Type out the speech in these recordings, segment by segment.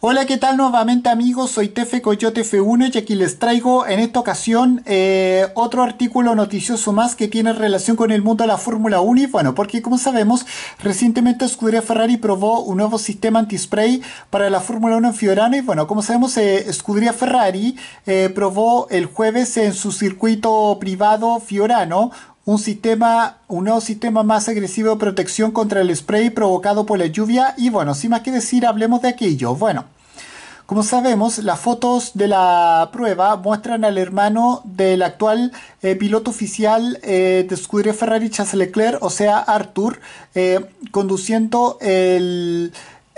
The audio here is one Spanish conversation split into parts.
Hola, ¿qué tal nuevamente amigos? Soy Tefe Coyote F1 y aquí les traigo en esta ocasión eh, otro artículo noticioso más que tiene relación con el mundo de la Fórmula 1 y bueno, porque como sabemos, recientemente Scuderia Ferrari probó un nuevo sistema anti-spray para la Fórmula 1 en Fiorano y bueno, como sabemos, eh, Ferrari eh, probó el jueves en su circuito privado Fiorano un, sistema, un nuevo sistema más agresivo de protección contra el spray provocado por la lluvia. Y bueno, sin más que decir, hablemos de aquello. Bueno, como sabemos, las fotos de la prueba muestran al hermano del actual eh, piloto oficial eh, de Scuderia Ferrari Charles Leclerc, o sea, Arthur, eh, conduciendo el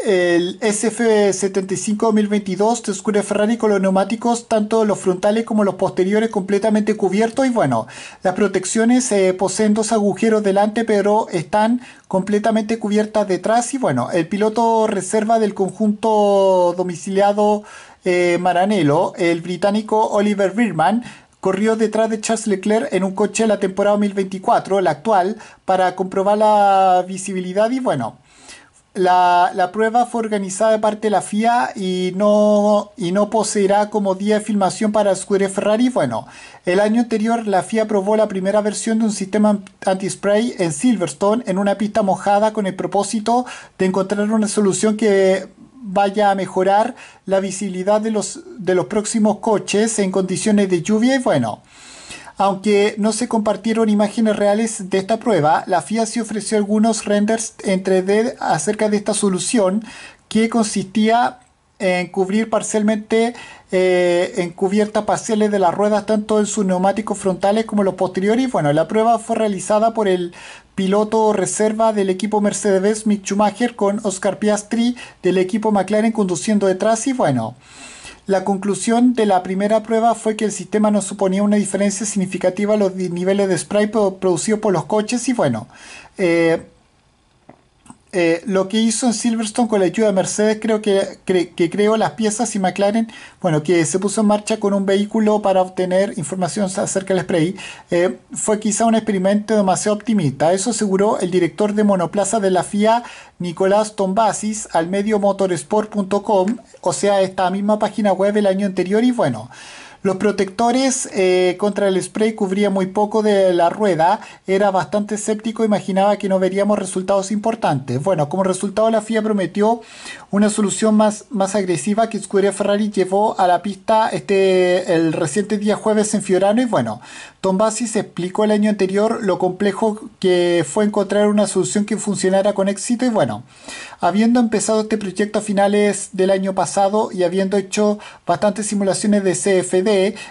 el SF75 2022 te Ferrari con los neumáticos, tanto los frontales como los posteriores, completamente cubiertos. Y bueno, las protecciones eh, poseen dos agujeros delante, pero están completamente cubiertas detrás. Y bueno, el piloto reserva del conjunto domiciliado Maranelo, eh, Maranello, el británico Oliver Birman, corrió detrás de Charles Leclerc en un coche la temporada 2024, la actual, para comprobar la visibilidad y bueno, la, prueba fue organizada de parte de la FIA y no, y no poseerá como día de filmación para Square Ferrari. Bueno, el año anterior la FIA aprobó la primera versión de un sistema anti-spray en Silverstone en una pista mojada con el propósito de encontrar una solución que vaya a mejorar la visibilidad de los, de los próximos coches en condiciones de lluvia y bueno. Aunque no se compartieron imágenes reales de esta prueba, la FIA sí ofreció algunos renders en 3D acerca de esta solución que consistía en cubrir parcialmente eh, en cubiertas parciales de las ruedas tanto en sus neumáticos frontales como los posteriores. Bueno, la prueba fue realizada por el piloto reserva del equipo Mercedes-Benz Mick Schumacher con Oscar Piastri del equipo McLaren conduciendo detrás y bueno. La conclusión de la primera prueba fue que el sistema no suponía una diferencia significativa a los niveles de spray producidos por los coches y bueno, eh, eh, lo que hizo en Silverstone con la ayuda de Mercedes, creo que, creó las piezas y McLaren, bueno, que se puso en marcha con un vehículo para obtener información acerca del spray, eh, fue quizá un experimento demasiado optimista. Eso aseguró el director de monoplaza de la FIA, Nicolás Tombasis, al medio motorsport.com, o sea, esta misma página web el año anterior, y bueno. Los protectores eh, contra el spray cubrían muy poco de la rueda, era bastante escéptico, imaginaba que no veríamos resultados importantes. Bueno, como resultado la FIA prometió una solución más, más agresiva que Scuderia Ferrari llevó a la pista este, el reciente día jueves en Fiorano y bueno, Tom se explicó el año anterior lo complejo que fue encontrar una solución que funcionara con éxito y bueno, habiendo empezado este proyecto a finales del año pasado y habiendo hecho bastantes simulaciones de CFD,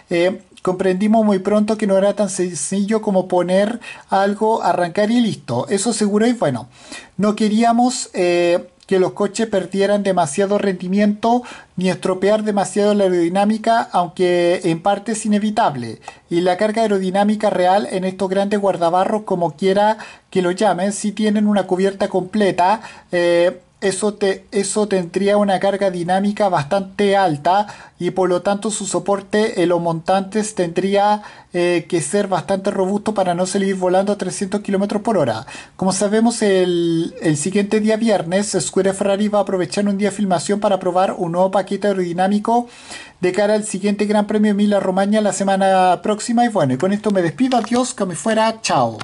eh, comprendimos muy pronto que no era tan sencillo como poner algo, arrancar y listo. Eso seguro y bueno. No queríamos eh, que los coches perdieran demasiado rendimiento ni estropear demasiado la aerodinámica, aunque en parte es inevitable. Y la carga aerodinámica real en estos grandes guardabarros, como quiera que lo llamen, si tienen una cubierta completa, eh, eso, te, eso tendría una carga dinámica bastante alta y por lo tanto su soporte en los montantes tendría eh, que ser bastante robusto para no salir volando a 300 km por hora. Como sabemos, el, siguiente día viernes, Square Ferrari va a aprovechar un día de filmación para probar un nuevo paquete aerodinámico de cara al siguiente Gran Premio mila Romagna la semana próxima. Y bueno, con esto me despido. Adiós, que me fuera. Chao.